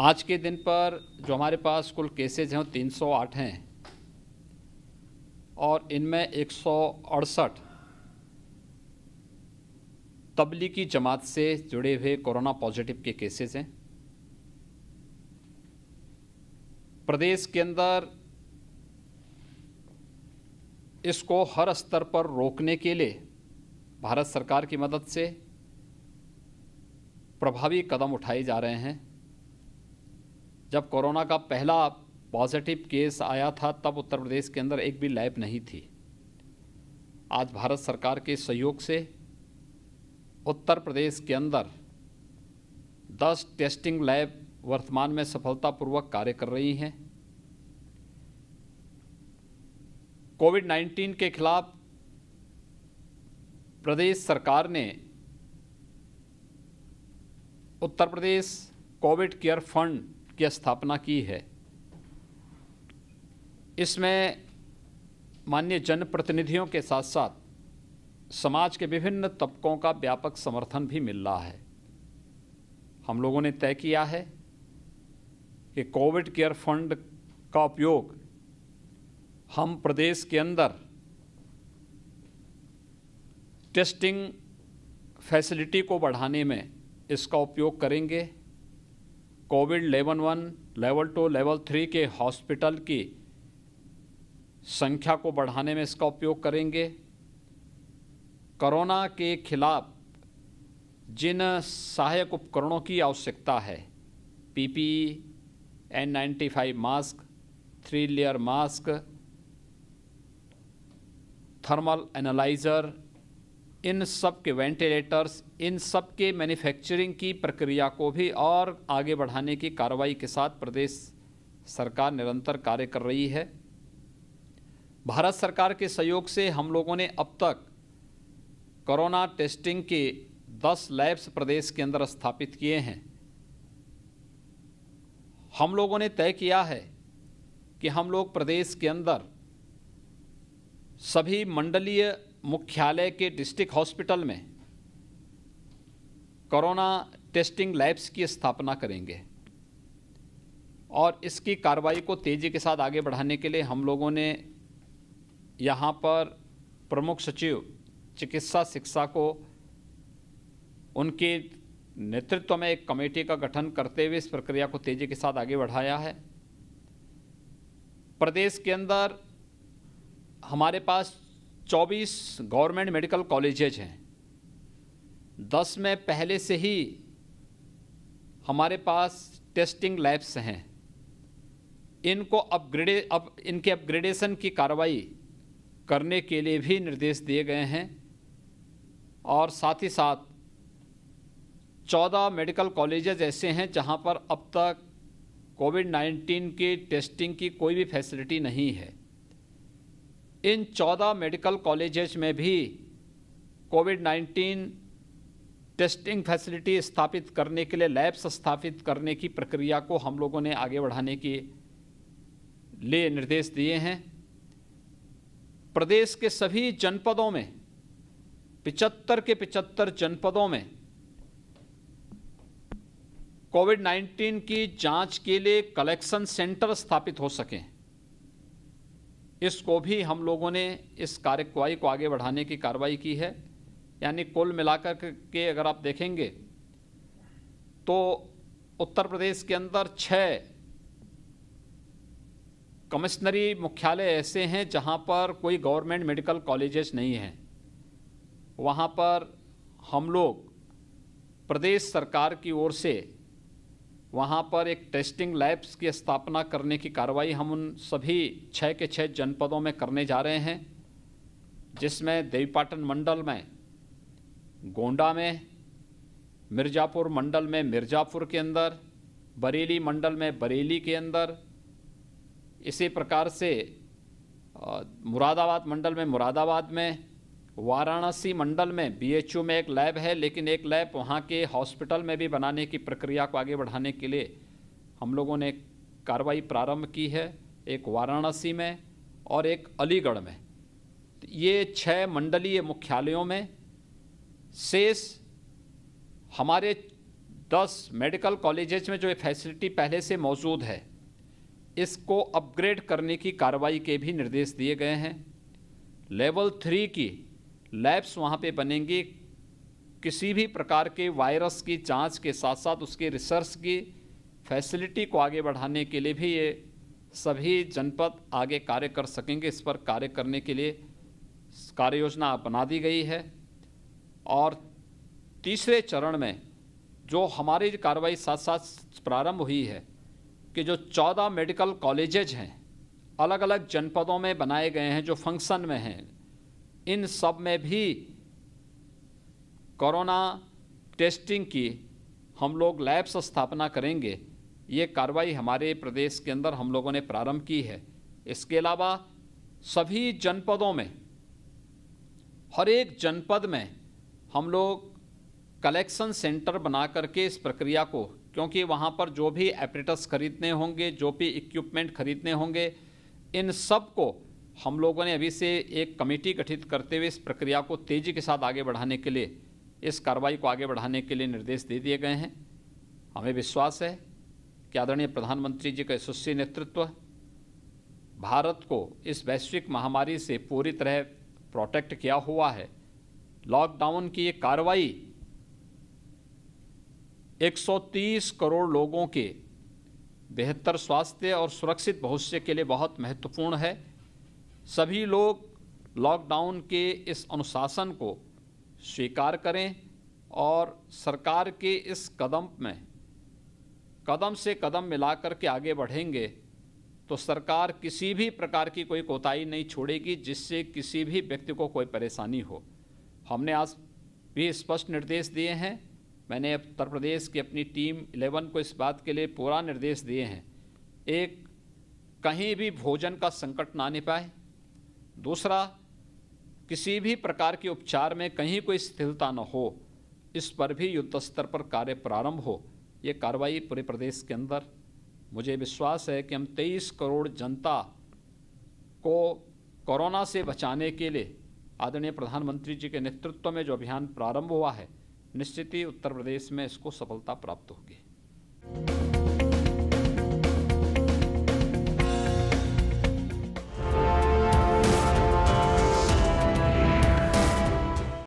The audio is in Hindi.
आज के दिन पर जो हमारे पास कुल केसेज हैं वो तीन सौ आठ हैं और इनमें एक सौ अड़सठ तबलीगी जमात से जुड़े हुए कोरोना पॉजिटिव के केसेस हैं प्रदेश के अंदर इसको हर स्तर पर रोकने के लिए भारत सरकार की मदद से प्रभावी कदम उठाए जा रहे हैं जब कोरोना का पहला पॉजिटिव केस आया था तब उत्तर प्रदेश के अंदर एक भी लैब नहीं थी आज भारत सरकार के सहयोग से उत्तर प्रदेश के अंदर 10 टेस्टिंग लैब वर्तमान में सफलतापूर्वक कार्य कर रही हैं कोविड 19 के खिलाफ प्रदेश सरकार ने Uttar Pradesh covid care fund की स्थापना की है इसमें मान्य जनप्रतिनिधियों के साथ साथ समाज के विभिन्न तबकों का व्यापक समर्थन भी मिल रहा है हम लोगों ने तय किया है कि कोविड केयर फंड का उपयोग हम प्रदेश के अंदर टेस्टिंग फैसिलिटी को बढ़ाने में इसका उपयोग करेंगे covid level one level two level three के हॉस्पिटल की संख्या को बढ़ाने में इसका उपयोग करेंगे कोरोना के खिलाफ जिन सहायक उपकरणों की आवश्यकता है PPE N ninety five mask three layer mask thermal analyser इन सब के वेंटिलेटर्स इन सब के मैन्युफैक्चरिंग की प्रक्रिया को भी और आगे बढ़ाने की कार्रवाई के साथ प्रदेश सरकार निरंतर कार्य कर रही है भारत सरकार के सहयोग से हम लोगों ने अब तक कोरोना टेस्टिंग के 10 लैब्स प्रदेश के अंदर स्थापित किए हैं हम लोगों ने तय किया है कि हम लोग प्रदेश के अंदर सभी मंडलीय मुख्यालय के डिस्ट्रिक्ट हॉस्पिटल में कोरोना टेस्टिंग लैब्स की स्थापना करेंगे और इसकी कार्रवाई को तेज़ी के साथ आगे बढ़ाने के लिए हम लोगों ने यहाँ पर प्रमुख सचिव चिकित्सा शिक्षा को उनके नेतृत्व में एक कमेटी का गठन करते हुए इस प्रक्रिया को तेज़ी के साथ आगे बढ़ाया है प्रदेश के अंदर हमारे पास चौबीस गवर्नमेंट मेडिकल कॉलेजेज हैं दस में पहले से ही हमारे पास टेस्टिंग लैब्स हैं इनको अपग्रेडे अप इनके अपग्रेडेशन की कार्रवाई करने के लिए भी निर्देश दिए गए हैं और साथ ही साथ चौदह मेडिकल कॉलेजेज ऐसे हैं जहां पर अब तक कोविड 19 की टेस्टिंग की कोई भी फैसिलिटी नहीं है इन 14 मेडिकल कॉलेजेस में भी कोविड 19 टेस्टिंग फैसिलिटी स्थापित करने के लिए लैब्स स्थापित करने की प्रक्रिया को हम लोगों ने आगे बढ़ाने के लिए निर्देश दिए हैं प्रदेश के सभी जनपदों में पिचहत्तर के पिचहत्तर जनपदों में कोविड 19 की जांच के लिए कलेक्शन सेंटर स्थापित हो सकें इसको भी हम लोगों ने इस कार्यवाही को आगे बढ़ाने की कार्रवाई की है यानी कुल मिलाकर के अगर आप देखेंगे तो उत्तर प्रदेश के अंदर छः कमिश्नरी मुख्यालय ऐसे हैं जहां पर कोई गवर्नमेंट मेडिकल कॉलेजेस नहीं हैं वहां पर हम लोग प्रदेश सरकार की ओर से वहाँ पर एक टेस्टिंग लैब्स की स्थापना करने की कार्रवाई हम उन सभी छः के छः जनपदों में करने जा रहे हैं जिसमें देवीपाटन मंडल में गोंडा में मिर्ज़ापुर मंडल में मिर्ज़ापुर के अंदर बरेली मंडल में बरेली के अंदर इसी प्रकार से मुरादाबाद मंडल में मुरादाबाद में वाराणसी मंडल में बीएचयू में एक लैब है लेकिन एक लैब वहाँ के हॉस्पिटल में भी बनाने की प्रक्रिया को आगे बढ़ाने के लिए हम लोगों ने कार्रवाई प्रारंभ की है एक वाराणसी में और एक अलीगढ़ में तो ये छः मंडलीय मुख्यालयों में शेष हमारे दस मेडिकल कॉलेजेस में जो ये फैसिलिटी पहले से मौजूद है इसको अपग्रेड करने की कार्रवाई के भी निर्देश दिए गए हैं लेवल थ्री की लैब्स वहाँ पे बनेंगे किसी भी प्रकार के वायरस की जांच के साथ साथ उसके रिसर्च की फैसिलिटी को आगे बढ़ाने के लिए भी ये सभी जनपद आगे कार्य कर सकेंगे इस पर कार्य करने के लिए कार्य योजना बना दी गई है और तीसरे चरण में जो हमारी कार्रवाई साथ साथ प्रारंभ हुई है कि जो चौदह मेडिकल कॉलेजेज हैं अलग अलग जनपदों में बनाए गए हैं जो फंक्शन में हैं इन सब में भी कोरोना टेस्टिंग की हम लोग लैब्स स्थापना करेंगे ये कार्रवाई हमारे प्रदेश के अंदर हम लोगों ने प्रारंभ की है इसके अलावा सभी जनपदों में हर एक जनपद में हम लोग कलेक्शन सेंटर बना करके इस प्रक्रिया को क्योंकि वहाँ पर जो भी एपरेटस खरीदने होंगे जो भी इक्विपमेंट खरीदने होंगे इन सब को हम लोगों ने अभी से एक कमेटी गठित करते हुए इस प्रक्रिया को तेज़ी के साथ आगे बढ़ाने के लिए इस कार्रवाई को आगे बढ़ाने के लिए निर्देश दे दिए गए हैं हमें विश्वास है कि आदरणीय प्रधानमंत्री जी का यशस्वी नेतृत्व भारत को इस वैश्विक महामारी से पूरी तरह प्रोटेक्ट किया हुआ है लॉकडाउन की ये कार्रवाई 130 करोड़ लोगों के बेहतर स्वास्थ्य और सुरक्षित भविष्य के लिए बहुत महत्वपूर्ण है सभी लोग लॉकडाउन के इस अनुशासन को स्वीकार करें और सरकार के इस कदम में कदम से कदम मिलाकर के आगे बढ़ेंगे तो सरकार किसी भी प्रकार की कोई कोताही नहीं छोड़ेगी जिससे किसी भी व्यक्ति को कोई परेशानी हो हमने आज भी स्पष्ट निर्देश दिए हैं मैंने उत्तर प्रदेश की अपनी टीम 11 को इस बात के लिए पूरा निर्देश दिए हैं एक कहीं भी भोजन का संकट ना आने पाए दूसरा किसी भी प्रकार के उपचार में कहीं कोई स्थिरता न हो इस पर भी युद्ध स्तर पर कार्य प्रारंभ हो ये कार्रवाई पूरे प्रदेश के अंदर मुझे विश्वास है कि हम 23 करोड़ जनता को कोरोना से बचाने के लिए आदरणीय प्रधानमंत्री जी के नेतृत्व में जो अभियान प्रारंभ हुआ है निश्चित ही उत्तर प्रदेश में इसको सफलता प्राप्त होगी